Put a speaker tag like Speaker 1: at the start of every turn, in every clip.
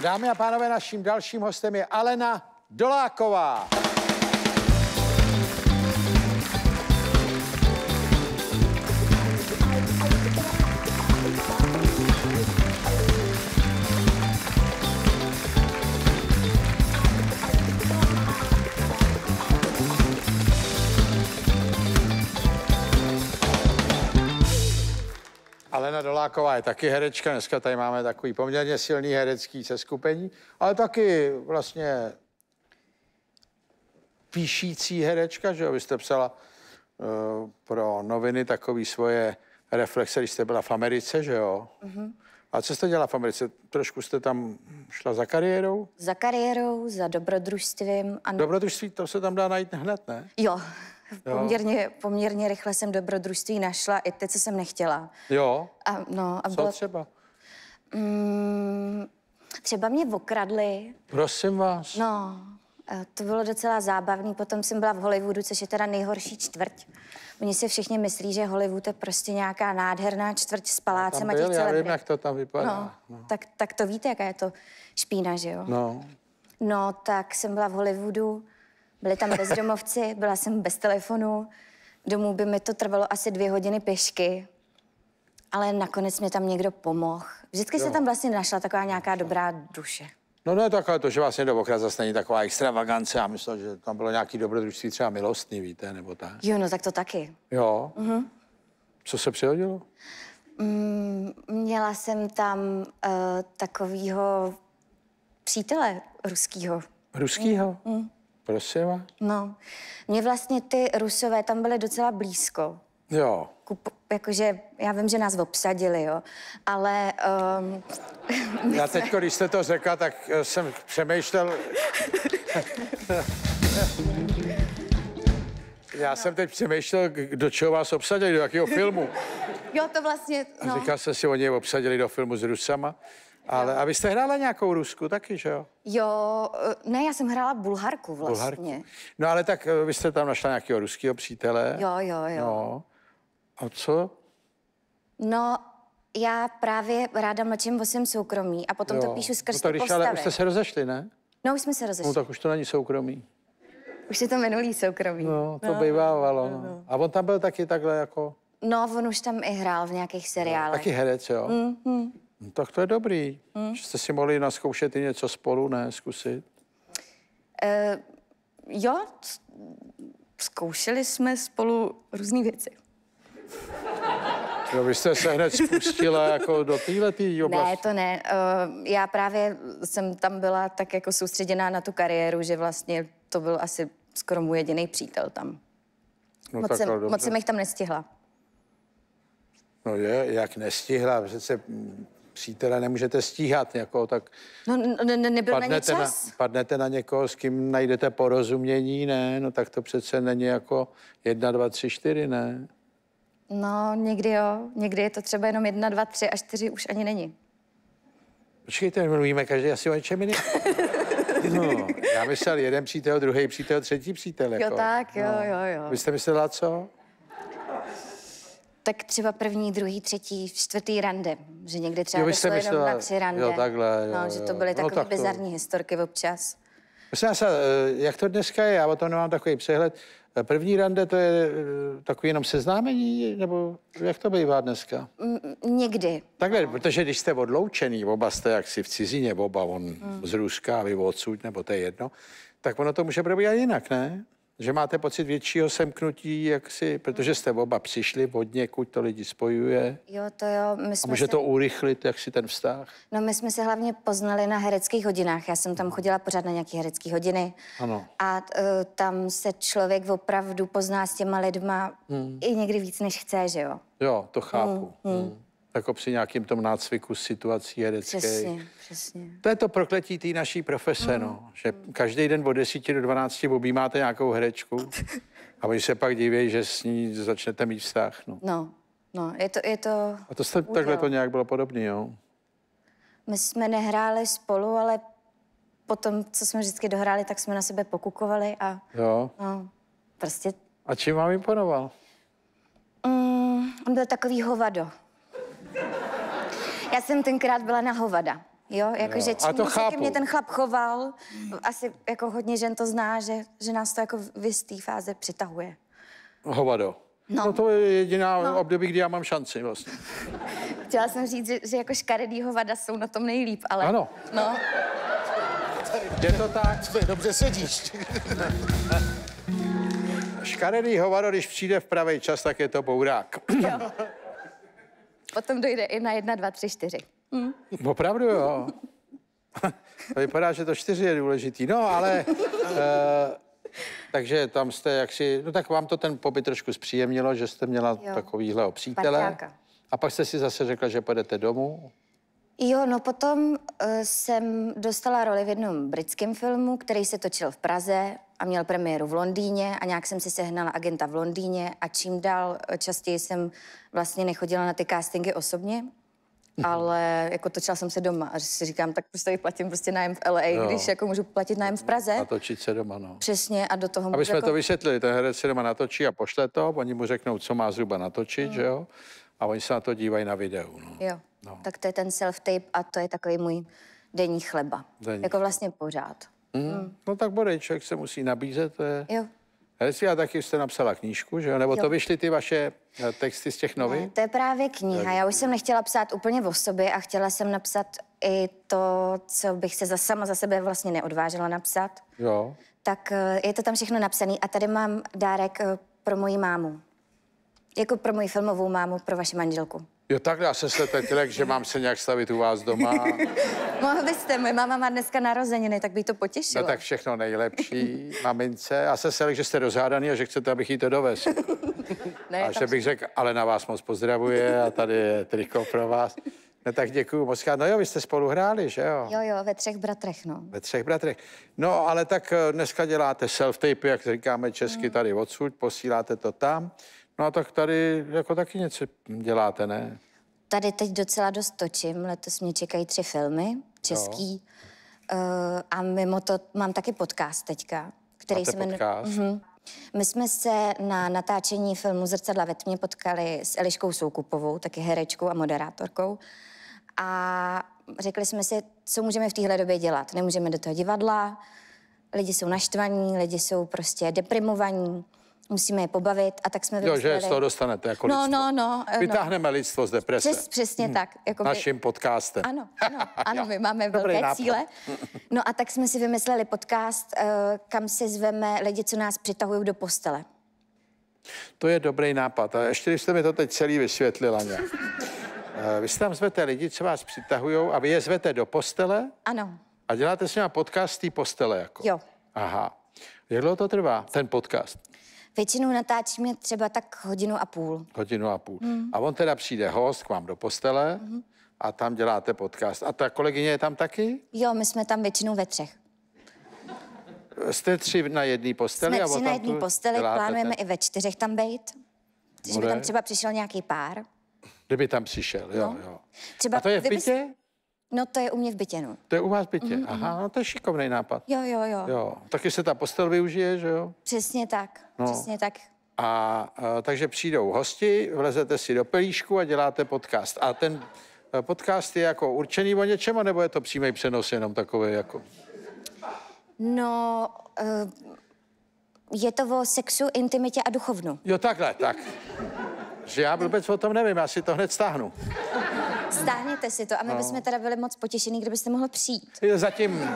Speaker 1: Dámy a pánové, naším dalším hostem je Alena Doláková. Alena Doláková je taky herečka, dneska tady máme takový poměrně silný herecký seskupení, ale taky vlastně píšící herečka, že jo? Vy jste psala uh, pro noviny takový svoje reflexe, když jste byla v Americe, že jo? Uh-huh. A co jste dělala v Americe? Trošku jste tam šla za kariérou?
Speaker 2: Za kariérou, za dobrodružstvím. A...
Speaker 1: Dobrodružství, to se tam dá najít hned, ne? Jo, Poměrně,
Speaker 2: poměrně rychle jsem dobrodružství našla, i ty, co jsem nechtěla. Jo? A, no, a co bylo... třeba? Mm, třeba mě okradli.
Speaker 1: Prosím vás.
Speaker 2: No, to bylo docela zábavné. Potom jsem byla v Hollywoodu, což je teda nejhorší čtvrť. Oni si všichni myslí, že Hollywood je prostě nějaká nádherná čtvrť s palácem a těch celebrit. Já vím, jak
Speaker 1: to tam vypadá. No, no.
Speaker 2: Tak, tak to víte, jaká je to špína, že jo? No. No, tak jsem byla v Hollywoodu byli tam bezdomovci, byla jsem bez telefonu. Domů by mi to trvalo asi dvě hodiny pěšky. Ale nakonec mě tam někdo pomohl. Vždycky jo. se tam vlastně našla taková nějaká dobrá duše.
Speaker 1: No ne, no, takhle to, že vás někdo okrát zase není taková extravagance. Já myslel, že tam bylo nějaký dobrodružství třeba milostný, víte, nebo tak. Jo,
Speaker 2: no tak to taky. Jo. Uh-huh.
Speaker 1: Co se přihodilo?
Speaker 2: Mm, měla jsem tam uh, takovýho přítele ruskýho. Ruskýho? Mm. mm.
Speaker 1: Prosím?
Speaker 2: No, mě vlastně ty rusové tam byly docela blízko.
Speaker 1: Jo. Kup,
Speaker 2: jakože, já vím, že nás obsadili, jo, ale... Um, já teď,
Speaker 1: když jste to řekla, tak eh, jsem přemýšlel... já no. jsem teď přemýšlel, do čeho vás obsadili, do jakého filmu.
Speaker 2: jo, to vlastně, no. A
Speaker 1: říkal jsem si, oni je obsadili do filmu s Rusama. Ale a vy jste hrála nějakou Rusku taky, že jo?
Speaker 2: Jo, eh, ne, já jsem hrála Bulharku vlastně. Bulharku.
Speaker 1: No ale tak eh, vy jste tam našla nějakého ruského přítele. Jo, jo, jo. No. A co?
Speaker 2: No, já právě ráda mlčím o svém soukromí a potom jo. to píšu skrz no, to, když, postavy. Ale už jste se
Speaker 1: rozešli, ne?
Speaker 2: No, už jsme se rozešli. No, tak
Speaker 1: už to není soukromí.
Speaker 2: Už je to minulý
Speaker 1: soukromí. No, to no, bývávalo. No. no. no. A on tam byl taky takhle jako...
Speaker 2: No, on už tam i hrál v nějakých seriálech. No, taky herec, jo? Mm-hmm.
Speaker 1: No, tak to je dobrý, hmm? že jste si mohli naskoušet i něco spolu, ne, zkusit.
Speaker 2: E, jo, zkoušeli jsme spolu různé věci.
Speaker 1: No, vy jste se hned spustila jako do téhletý oblasti. Ne,
Speaker 2: to ne. Uh, já právě jsem tam byla tak jako soustředěná na tu kariéru, že vlastně to byl asi skoro můj jediný přítel tam. No, moc, jsem, moc jsem jich tam nestihla.
Speaker 1: No je, jak nestihla, přece mm, přítele nemůžete stíhat jako tak
Speaker 2: no, ne, nebyl padnete, na, na,
Speaker 1: padnete na někoho, s kým najdete porozumění, ne, no tak to přece není jako jedna, dva, tři, čtyři, ne.
Speaker 2: No, někdy jo, někdy je to třeba jenom jedna, dva, tři a čtyři už ani není.
Speaker 1: Počkejte, mluvíme každý asi o něčem jiném. No, já myslel jeden přítel, druhý přítel, třetí přítel. Jako. Jo,
Speaker 2: tak, jo, no. jo, jo.
Speaker 1: Vy jste myslela co?
Speaker 2: tak třeba první, druhý, třetí, čtvrtý rande, že někdy třeba jo, došlo jenom myslela, na tři rande. Jo, takhle, jo, no, že to byly no, takové no, tak bizarní to... historky občas.
Speaker 1: Myslím se, jak to dneska je, já o tom nemám takový přehled. E, první rande to je e, takový jenom seznámení, nebo jak to bývá dneska?
Speaker 2: M- někdy.
Speaker 1: Takhle, no. protože když jste odloučený, oba jste jaksi v cizině, oba on hmm. z Ruska vy odsud, nebo to je jedno, tak ono to může probíhat jinak, ne? že máte pocit většího semknutí, jak si, protože jste oba přišli od někud, to lidi spojuje.
Speaker 2: Jo, to jo. My jsme a může se...
Speaker 1: to urychlit, jak si ten vztah?
Speaker 2: No my jsme se hlavně poznali na hereckých hodinách. Já jsem tam chodila pořád na nějaké herecké hodiny. Ano. A uh, tam se člověk opravdu pozná s těma lidma hmm. i někdy víc, než chce, že jo?
Speaker 1: Jo, to chápu. Hmm. Hmm. hmm jako při nějakém tom nácviku situací herecké. Přesně,
Speaker 2: přesně. To je to
Speaker 1: prokletí té naší profese, mm. no, že každý den od 10 do 12 objímáte nějakou herečku a oni se pak diví, že s ní začnete mít vztah.
Speaker 2: No, no, no je, to, je to... A to
Speaker 1: jste, takhle to nějak bylo podobné, jo?
Speaker 2: My jsme nehráli spolu, ale potom, co jsme vždycky dohráli, tak jsme na sebe pokukovali a... Jo. No,
Speaker 1: prostě... A čím vám imponoval?
Speaker 2: Mm, on byl takový hovado. Já jsem tenkrát byla na hovada. Jo, jakože čím to chápu. mě ten chlap choval, asi jako hodně žen to zná, že, že nás to jako v té fáze přitahuje.
Speaker 1: Hovado. No. no to je jediná no. období, kdy já mám šanci vlastně.
Speaker 2: Chtěla jsem říct, že, že jako škaredý hovada jsou na tom nejlíp, ale... Ano. No.
Speaker 1: Je to tak? Dobře sedíš. Škaredý hovado, když přijde v pravý čas, tak je to bourák. Jo.
Speaker 2: Potom dojde i na 1, 2, 3, 4. Hmm.
Speaker 1: Opravdu jo. to vypadá, že to čtyři je důležitý. No, ale... uh, takže tam jste jaksi... No tak vám to ten pobyt trošku zpříjemnilo, že jste měla jo. takovýhle přítele. A pak jste si zase řekla, že půjdete domů?
Speaker 2: Jo, no potom uh, jsem dostala roli v jednom britském filmu, který se točil v Praze a měl premiéru v Londýně a nějak jsem si sehnala agenta v Londýně a čím dál eh, častěji jsem vlastně nechodila na ty castingy osobně, mhm. ale jako točila jsem se doma a si říkám, tak prostě platím prostě nájem v LA, no. když jako můžu platit nájem v Praze. A
Speaker 1: točit se doma,
Speaker 2: no. Přesně a do toho Aby jsme jako... to
Speaker 1: vysvětlili, ten herec se doma natočí a pošle to, oni mu řeknou, co má zhruba natočit, mm. že jo? A oni se na to dívají na videu,
Speaker 2: no. Jo, no. tak to je ten self-tape a to je takový můj denní chleba. Denní. Jako vlastně pořád.
Speaker 1: Mm. No tak bude, člověk se musí nabízet. To je... Jo. Jestli a taky jste napsala knížku, že jo? Nebo jo. to vyšly ty vaše eh, texty z těch nových? No, to
Speaker 2: je právě kniha. Já už jsem nechtěla psát úplně o sobě a chtěla jsem napsat i to, co bych se za sama za sebe vlastně neodvážila napsat. Jo. Tak eh, je to tam všechno napsané a tady mám dárek eh, pro moji mámu. Jako pro moji filmovou mámu, pro vaši manželku.
Speaker 1: Jo, takhle, já jsem se teď řekl, že mám se nějak stavit u vás doma.
Speaker 2: Mohl byste, moje máma má dneska narozeniny, tak by to potěšilo. No tak
Speaker 1: všechno nejlepší, mamince. A se se řekl, že jste rozhádaný a že chcete, abych jí to dovesl,
Speaker 2: ne, a že
Speaker 1: bych řekl, ale na vás moc pozdravuje a tady je triko pro vás. No tak děkuju moc. No jo, vy jste spolu hráli, že jo?
Speaker 2: Jo, jo, ve třech bratrech, no.
Speaker 1: Ve třech bratrech. No, ale tak eh, dneska děláte self-tape, jak říkáme česky, mm. tady odsud, posíláte to tam. No a tak tady jako taky něco děláte,
Speaker 2: ne? Tady teď docela dost točím, letos mě čekají tři filmy, český. Jo. Uh, a mimo to mám taky podcast teďka, který Máte se jmenuje... Uh-huh. My jsme se na natáčení filmu Zrcadla ve tmě potkali s Eliškou Soukupovou, taky herečkou a moderátorkou. A řekli jsme si, co můžeme v téhle době dělat. Nemůžeme do toho divadla, lidi jsou naštvaní, lidi jsou prostě deprimovaní musíme je pobavit a tak jsme vymysleli. Jo, že z toho
Speaker 1: dostanete jako no, lidstvo.
Speaker 2: No, no, eh, no. Vytáhneme
Speaker 1: no. lidstvo z deprese. Přes, přesně hmm. tak. Jakoby... Naším podcastem. Ano, ano, ano my máme velké nápad. cíle.
Speaker 2: No a tak jsme si vymysleli podcast, eh, kam si zveme lidi, co nás přitahují do postele.
Speaker 1: To je dobrý nápad. A ještě když jste mi to teď celý vysvětlila ne? Eh, vy si tam zvete lidi, co vás přitahují a vy je zvete do postele? Ano. A děláte s nimi podcast z té postele jako? Jo. Aha. Jak dlouho to trvá, ten podcast?
Speaker 2: Většinou natáčíme třeba tak hodinu a půl.
Speaker 1: Hodinu a půl. Hmm. A on teda přijde host k vám do postele hmm. a tam děláte podcast. A ta kolegyně je tam taky?
Speaker 2: Jo, my jsme tam většinou ve třech.
Speaker 1: Jste tři na jedné posteli? Jsme tři a na jedné posteli, plánujeme ten... i
Speaker 2: ve čtyřech tam být. Že by tam třeba přišel nějaký pár.
Speaker 1: Kdyby tam přišel, jo, no. jo.
Speaker 2: Třeba a to je v bytě? No to je u mě v bytě, no.
Speaker 1: To je u vás v bytě, mm-hmm. aha, mhm. to je šikovný nápad. Jo,
Speaker 2: jo, jo. Jo,
Speaker 1: taky se ta postel využije, že jo?
Speaker 2: Přesně tak, no. přesně tak.
Speaker 1: A, a e, takže přijdou hosti, vlezete si do pelíšku a děláte podcast. A ten e, podcast je jako určený o něčem, nebo je to přímý přenos jenom takový jako?
Speaker 2: No, e, je to o sexu, intimitě a duchovnu.
Speaker 1: Jo, takhle, tak. Že já vůbec o tom nevím, já si to hned stáhnu.
Speaker 2: Stáhněte si to a my no. bychom teda byli moc potěšený, kdybyste mohl přijít.
Speaker 1: Zatím...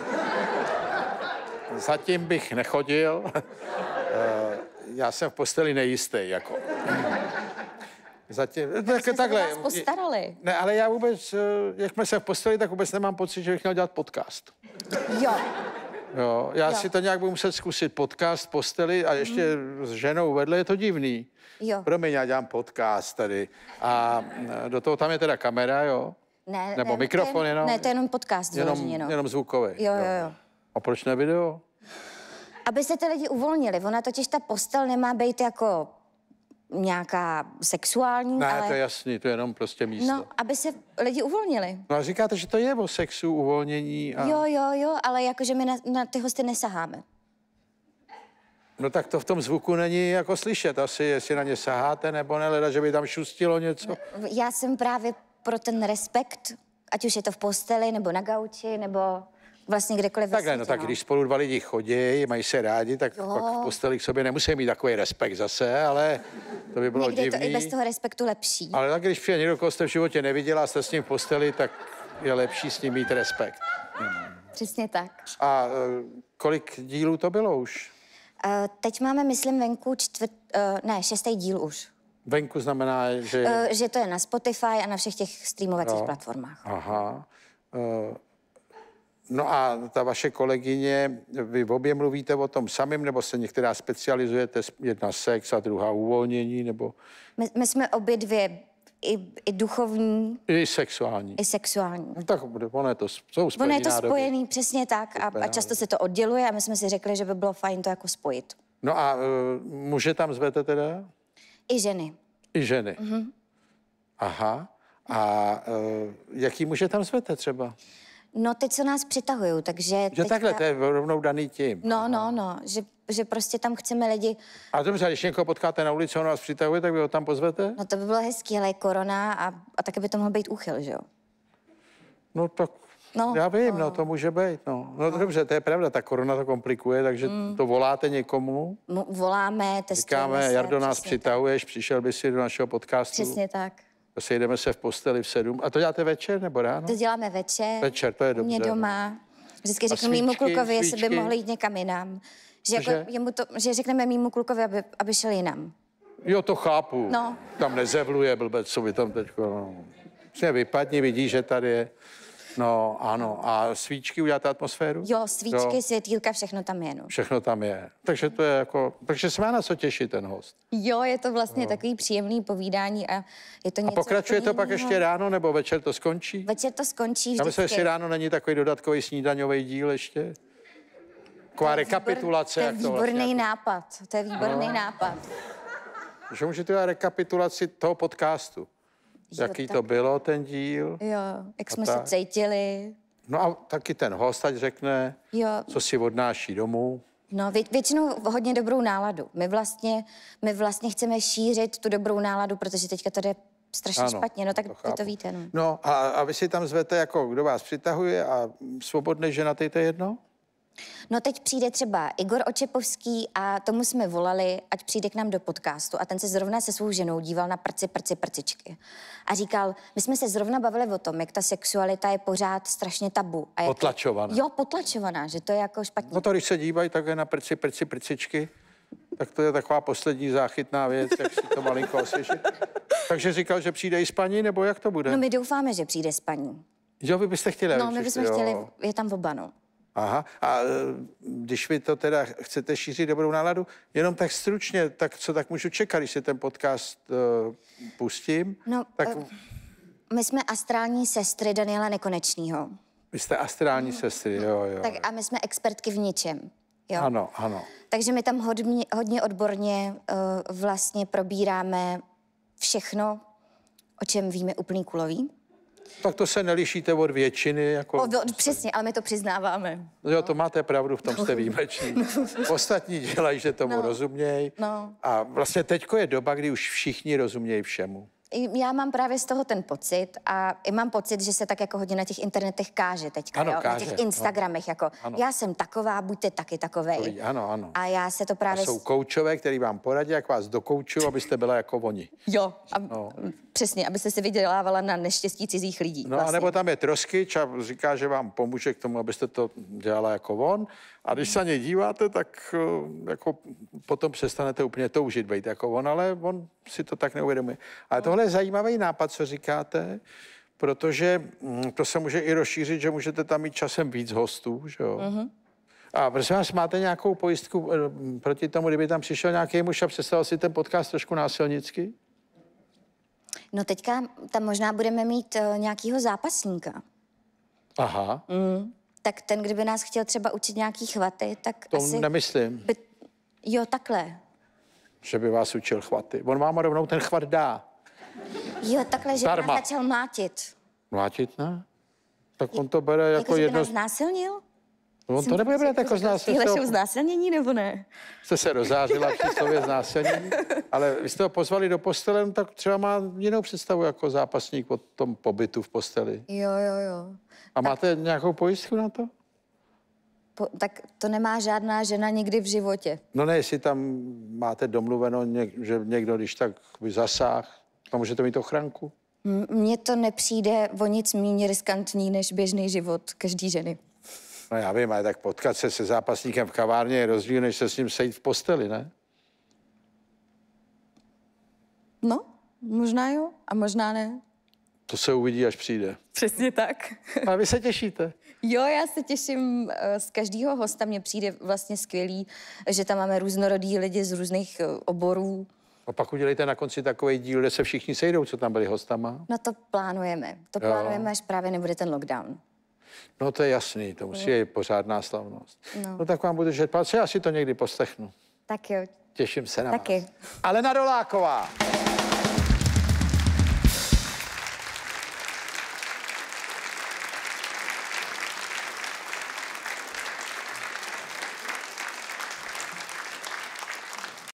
Speaker 1: Zatím bych nechodil. Eh, já jsem v posteli nejistý, jako. Zatím, tak, jsme takhle. vás
Speaker 2: postarali.
Speaker 1: Ne, ale já vůbec, eh, jak jsme se v posteli, tak vůbec nemám pocit, že bych měl dělat podcast. Jo. Jo, já jo. si to nějak budu muset zkusit podcast posteli a ještě mm. s ženou vedle, je to divný. Jo. Promiň, já dělám podcast tady. A eh, do toho tam je teda kamera, jo?
Speaker 2: Ne, Nebo ne, mikrofon ne, jenom? Ne, to je jenom podcast jenom, vyloženě, no. Jenom
Speaker 1: zvukový. Jo, jo, jo. A proč ne video?
Speaker 2: Aby se ty lidi uvolnili. Ona totiž ta postel nemá být jako nějaká sexuální, ne, ale... to je
Speaker 1: jasný, to je jenom prostě místo. No,
Speaker 2: aby se lidi uvolnili.
Speaker 1: No a říkáte, že to je o sexu, uvolnění a... Jo,
Speaker 2: jo, jo, ale jakože my na, na ty hosty nesaháme.
Speaker 1: No tak to v tom zvuku není jako slyšet asi, jestli na ně saháte nebo ne, neleda, že by tam šustilo něco.
Speaker 2: Já jsem právě pro ten respekt, ať už je to v posteli, nebo na gauči, nebo vlastně kdekoliv Takhle, no tak no. když
Speaker 1: spolu dva lidi chodí, mají se rádi, tak jo. pak v posteli k sobě nemusí mít takový respekt zase, ale to by bylo Někdy divný. je to i bez
Speaker 2: toho respektu lepší.
Speaker 1: Ale tak když přijde někdo, koho jste v životě neviděla a jste s ním v posteli, tak je lepší s ním mít respekt.
Speaker 2: Přesně tak.
Speaker 1: A eh, kolik dílů to bylo už?
Speaker 2: Uh, teď máme, myslím, venku čtvrt, uh, ne, šestý díl už.
Speaker 1: Venku znamená, že... Uh, že
Speaker 2: to je na Spotify a na všech těch streamovacích no. platformách.
Speaker 1: Aha. Uh, No a ta vaše kolegyně, vy obě mluvíte o tom samém, nebo se některá specializujete, jedna sex a druhá uvolnění, nebo...
Speaker 2: My, my jsme obě dvě i, i duchovní.
Speaker 1: I sexuální.
Speaker 2: I sexuální. No tak
Speaker 1: ono je to, jsou Ono je to spojený,
Speaker 2: doby. přesně tak. A, a často se to odděluje a my jsme si řekli, že by bylo fajn to jako spojit.
Speaker 1: No a uh, muže tam zvete teda? I ženy. I ženy. Mm-hmm. Aha. A uh, jaký muže tam zvete třeba?
Speaker 2: No ty, co nás přitahují, takže... Že takhle, to je
Speaker 1: rovnou daný tím.
Speaker 2: No, no, no, že, že prostě tam chceme lidi...
Speaker 1: A dobře, když někoho potkáte na ulici, on vás přitahuje, tak vy ho tam pozvete?
Speaker 2: No to by bylo hezký, ale je korona a, a taky by to mohl být úchyl, že jo? No tak No,
Speaker 1: Já vím, no. no, no. to může být, no. No, no. dobře, to je pravda, ta korona to komplikuje, takže mm. to voláte někomu?
Speaker 2: No, voláme, testujeme Říkáme, se, Jardo nás
Speaker 1: přitahuješ, tak. přišel by si do našeho podcastu. Přesně tak. Sejdeme se v posteli v sedm. A to děláte večer nebo ráno? To
Speaker 2: děláme večer.
Speaker 1: Večer, to je dobře. Mě
Speaker 2: doma. Vždycky řeknu mýmu klukovi, jestli by mohl jít někam jinam. Že, jako že? Jemu to, že řekneme mýmu klukovi, aby, aby šel jinam.
Speaker 1: Jo, to chápu. No. Tam nezevluje blbec, co by tam teď... No. Vypadni, vidí, že tady je. No, ano. A svíčky uděláte atmosféru? Jo, svíčky, jo.
Speaker 2: světýlka, všechno tam je. No.
Speaker 1: Všechno tam je. Takže to je jako, takže se má na co těšit ten host.
Speaker 2: Jo, je to vlastně jo. takový příjemný povídání a je to něco... A pokračuje to pak ještě
Speaker 1: ráno nebo večer to skončí? Večer to
Speaker 2: skončí vždycky. Já myslím, jestli ráno
Speaker 1: není takový dodatkový snídaňový díl ještě? Taková to rekapitulace. to je výborný to vlastně
Speaker 2: jako- nápad, to je výborný no. nápad.
Speaker 1: Že můžete dělat rekapitulaci toho podcastu. Že jaký tak... to bylo ten díl.
Speaker 2: Jo, jak jsme tak. se cítili.
Speaker 1: No a taky ten host ať řekne, jo. co si odnáší domů.
Speaker 2: No, vě- většinou hodně dobrou náladu. My vlastně, my vlastně chceme šířit tu dobrou náladu, protože teďka to jde strašně ano, špatně, no tak to vy to víte. No,
Speaker 1: no a, a vy si tam zvete, jako kdo vás přitahuje a svobodné ženatý, to je jedno?
Speaker 2: No teď přijde třeba Igor Očepovský a tomu jsme volali, ať přijde k nám do podcastu a ten se zrovna se svou ženou díval na prci, prci, prcičky. A říkal, my jsme se zrovna bavili o tom, jak ta sexualita je pořád strašně tabu. A jak...
Speaker 1: Potlačovaná. Jo,
Speaker 2: potlačovaná, že to je jako špatně. No
Speaker 1: to, když se dívají takhle na prci, prci, prcičky, tak to je taková poslední záchytná věc, jak si to malinko osvěžit. Takže říkal, že přijde i s paní, nebo jak to bude? No my
Speaker 2: doufáme, že přijde s paní.
Speaker 1: Jo, vy byste chtěli. No, my bychom chtěli,
Speaker 2: je tam v obanu.
Speaker 1: Aha, a e, když vy to teda chcete šířit dobrou náladu, jenom tak stručně, tak co tak můžu čekat, když si ten podcast uh, pustím? No, tak... Uh,
Speaker 2: my jsme astrální sestry Daniela Nekonečního.
Speaker 1: Vy jste astrální no, sestry, mhm. jo,
Speaker 2: jo. Tak a my jsme expertky v ničem, jo. Ano, ano. Takže my tam hodně, hodně odborně uh, vlastně probíráme všechno, o čem víme úplný kulový.
Speaker 1: Tak to se nelišíte od většiny. Jako...
Speaker 2: O, do, přesně, ale my to přiznáváme.
Speaker 1: No, jo, to máte pravdu, v tom no. jste výjimeční. No. Ostatní dělají, že tomu no. rozumějí. No. A vlastně teď je doba, kdy už všichni rozumějí všemu.
Speaker 2: Já mám právě z toho ten pocit a mám pocit, že se tak jako hodně na těch internetech káže teďka, ano, jo? Káže, na těch no. Instagramech, no. jako ano. já jsem taková, buďte taky takovej. Ano, ano. A já se to právě... A jsou
Speaker 1: koučové, který vám poradí, jak vás dokoučují, abyste byla jako oni.
Speaker 2: Jo. A... No. Přesně, abyste si vydělávala na neštěstí cizích lidí. No vlastně. a nebo
Speaker 1: tam je troskyč a říká, že vám pomůže k tomu, abyste to dělala jako on. A když se na něj díváte, tak eh, jako potom přestanete úplně toužit být jako on, ale on si to tak neuvědomuje. Ale tohle je zajímavý nápad, co říkáte, protože mm, to se může i rozšířit, že můžete tam mít časem víc hostů, že jo? Uh-huh. A prosím vás, máte nějakou pojistku eh, proti tomu, kdyby tam přišel nějaký muž a představil si ten podcast trošku násilnicky?
Speaker 2: No teďka tam možná budeme mít uh, nějakýho zápasníka. Aha. Mm, tak ten, kdyby nás chtěl třeba učit nějaký chvaty, tak To asi...
Speaker 1: nemyslím. By...
Speaker 2: Jo, takhle.
Speaker 1: Že by vás učil chvaty. On vám rovnou ten chvat dá.
Speaker 2: Jo, takhle, že by nás začal mlátit.
Speaker 1: Mlátit, ne? Tak on to bere jako, jako jedno... Že by
Speaker 2: nás znásilnil?
Speaker 1: On no, to nebude brát jako, jako znásilnění. Tyhle jsou
Speaker 2: znásilnění nebo ne?
Speaker 1: Jste se rozářila při slově znásilnění, ale vy jste ho pozvali do postele, no tak třeba má jinou představu jako zápasník o tom pobytu v posteli.
Speaker 2: Jo, jo, jo.
Speaker 1: A tak... máte nějakou pojistku na to?
Speaker 2: Po, tak to nemá žádná žena nikdy v životě.
Speaker 1: No ne, jestli tam máte domluveno, něk, že někdo, když tak by zasáh, tam můžete mít ochranku?
Speaker 2: Mně to nepřijde o nic méně riskantní než běžný život každý ženy.
Speaker 1: No já vím, ale tak potkat se se zápasníkem v kavárně je rozdíl, než se s ním sejít v posteli, ne?
Speaker 2: No, možná jo a možná ne.
Speaker 1: To se uvidí, až přijde. Přesně tak. A vy se těšíte?
Speaker 2: Jo, já se těším eh, z každého hosta. Mně přijde vlastně skvělý, že tam máme různorodí lidi z různých eh, oborů.
Speaker 1: A pak udělejte na konci takový díl, kde se všichni sejdou, co tam byli hostama.
Speaker 2: No to plánujeme. To jo. plánujeme, až právě nebude ten lockdown.
Speaker 1: No to je jasný, to musí je pořádná slavnost. No. no tak vám budu žet palce, já si to někdy poslechnu. Tak jo. Těším se na Taky. vás. Taky. Alena Doláková.